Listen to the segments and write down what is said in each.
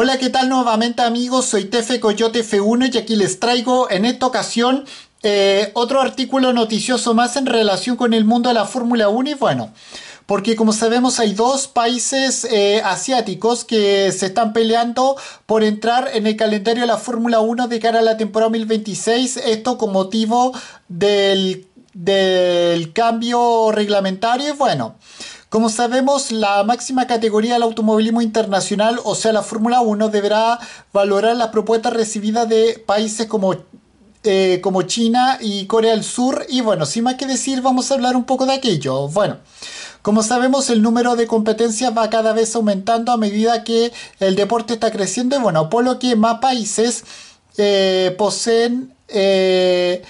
Hola, ¿qué tal nuevamente amigos? Soy Tefe Coyote F1 y aquí les traigo en esta ocasión eh, otro artículo noticioso más en relación con el mundo de la Fórmula 1 y bueno, porque como sabemos hay dos países eh, asiáticos que se están peleando por entrar en el calendario de la Fórmula 1 de cara a la temporada 2026, esto con motivo del, del cambio reglamentario y bueno. Como sabemos, la máxima categoría del automovilismo internacional, o sea, la Fórmula 1, deberá valorar las propuestas recibidas de países como eh, como China y Corea del Sur. Y bueno, sin más que decir, vamos a hablar un poco de aquello. Bueno, como sabemos, el número de competencias va cada vez aumentando a medida que el deporte está creciendo. Y bueno, por lo que más países eh, poseen. Eh,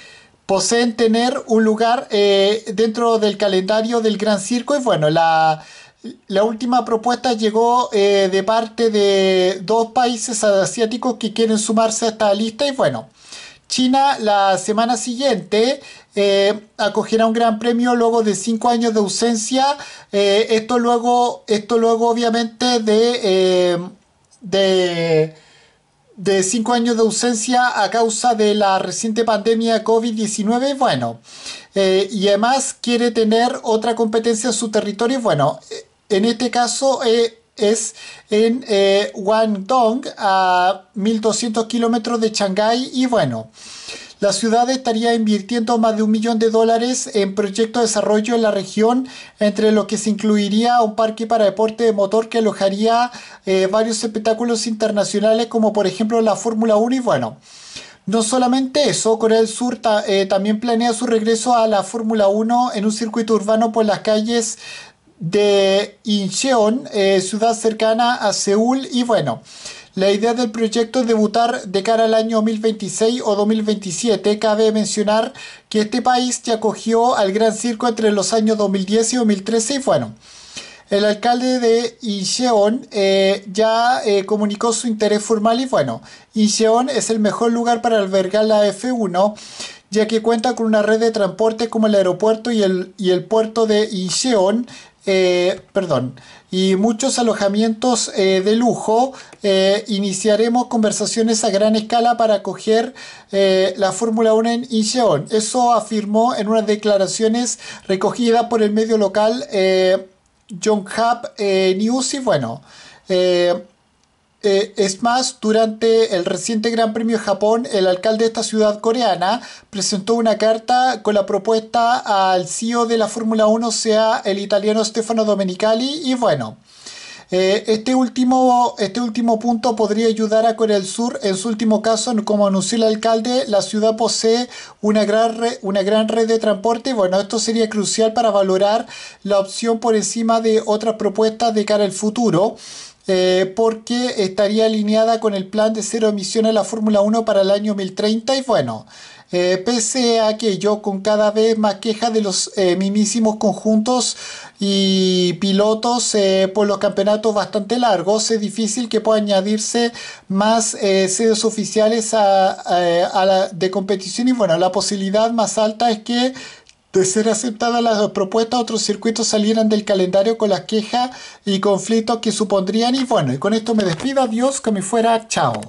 poseen tener un lugar eh, dentro del calendario del Gran Circo. Y bueno, la, última propuesta llegó eh, de parte de dos países asiáticos que quieren sumarse a esta lista. Y bueno, China la semana siguiente eh, acogerá un gran premio luego de cinco años de ausencia. esto, luego, esto luego, obviamente, de... de de cinco años de ausencia a causa de la reciente pandemia COVID-19, bueno, eh, y además quiere tener otra competencia en su territorio, bueno, eh, en este caso eh, es en Guangdong, a 1200 kilómetros de Shanghái, y bueno, la ciudad estaría invirtiendo más de un millón de dólares en proyectos de desarrollo en la región, entre lo que se incluiría un parque para deporte de motor que alojaría eh, varios espectáculos internacionales como por ejemplo la Fórmula 1 y bueno. No solamente eso, Corea del Sur eh, también planea su regreso a la Fórmula 1 en un circuito urbano por las calles de Incheon, eh, ciudad cercana a Seúl y bueno. La idea del proyecto es debutar de cara al año 2026 o 2027. Cabe mencionar que este país ya acogió al Gran Circo entre los años 2010 y 2013 y bueno. El alcalde de Incheon eh, ya eh, comunicó su interés formal y bueno, Incheon es el mejor lugar para albergar la F1 ya que cuenta con una red de transporte como el aeropuerto y el, y el puerto de Incheon, eh, perdón, y muchos alojamientos eh, de lujo, eh, iniciaremos conversaciones a gran escala para acoger la Fórmula 1 en Incheon. Eso afirmó en unas declaraciones recogidas por el medio local Young Hub News y bueno. Eh, es más, durante el reciente Gran Premio de Japón, el alcalde de esta ciudad coreana presentó una carta con la propuesta al CEO de la Fórmula 1, sea el italiano Stefano Domenicali, y bueno. Eh, este, último, este último punto podría ayudar a Corea del Sur. En su último caso, como anunció el alcalde, la ciudad posee una gran, una gran red de transporte. Bueno, esto sería crucial para valorar la opción por encima de otras propuestas de cara al futuro. Eh, porque estaría alineada con el plan de cero emisión a la Fórmula 1 para el año 2030 y bueno, eh, pese a que yo con cada vez más quejas de los eh, mismísimos conjuntos y pilotos por los campeonatos bastante largos, es difícil que pueda añadirse más sedes oficiales de competición y bueno, la posibilidad más alta es que de ser aceptadas las propuestas, otros circuitos salieran del calendario con las quejas y conflictos que supondrían. Y bueno, y con esto me despido. Adiós, que me fuera. Chao.